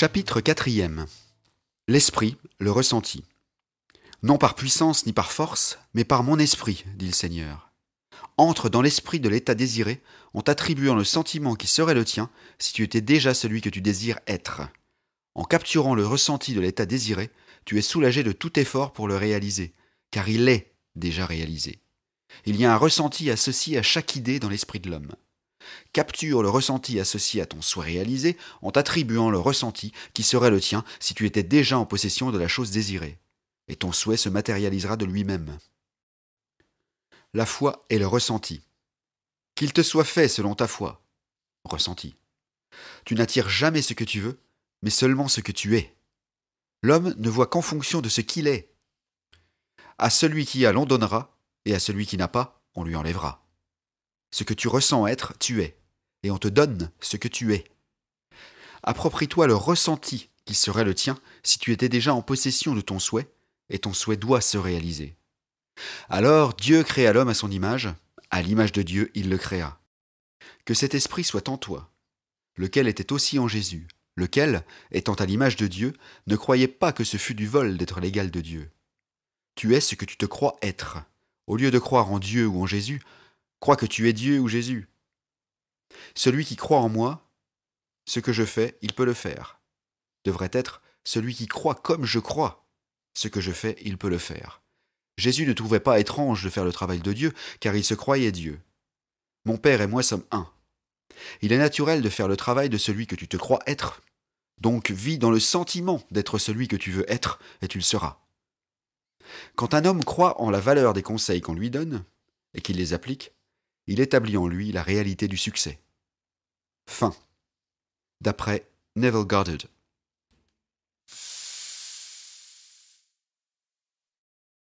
Chapitre 4 L'esprit, le ressenti. Non par puissance ni par force, mais par mon esprit, dit le Seigneur. Entre dans l'esprit de l'état désiré en t'attribuant le sentiment qui serait le tien si tu étais déjà celui que tu désires être. En capturant le ressenti de l'état désiré, tu es soulagé de tout effort pour le réaliser, car il est déjà réalisé. Il y a un ressenti associé à chaque idée dans l'esprit de l'homme. Capture le ressenti associé à ton souhait réalisé en t'attribuant le ressenti qui serait le tien si tu étais déjà en possession de la chose désirée. Et ton souhait se matérialisera de lui-même. La foi est le ressenti. Qu'il te soit fait selon ta foi. Ressenti. Tu n'attires jamais ce que tu veux, mais seulement ce que tu es. L'homme ne voit qu'en fonction de ce qu'il est. À celui qui a, l'on donnera, et à celui qui n'a pas, on lui enlèvera. Ce que tu ressens être, tu es et on te donne ce que tu es. Approprie-toi le ressenti qui serait le tien si tu étais déjà en possession de ton souhait, et ton souhait doit se réaliser. Alors Dieu créa l'homme à son image, à l'image de Dieu il le créa. Que cet esprit soit en toi, lequel était aussi en Jésus, lequel, étant à l'image de Dieu, ne croyait pas que ce fût du vol d'être l'égal de Dieu. Tu es ce que tu te crois être. Au lieu de croire en Dieu ou en Jésus, crois que tu es Dieu ou Jésus. Celui qui croit en moi, ce que je fais, il peut le faire. Devrait être celui qui croit comme je crois. Ce que je fais, il peut le faire. Jésus ne trouvait pas étrange de faire le travail de Dieu, car il se croyait Dieu. Mon Père et moi sommes un. Il est naturel de faire le travail de celui que tu te crois être. Donc vis dans le sentiment d'être celui que tu veux être, et tu le seras. Quand un homme croit en la valeur des conseils qu'on lui donne, et qu'il les applique, il établit en lui la réalité du succès. Fin. D'après Neville Goddard.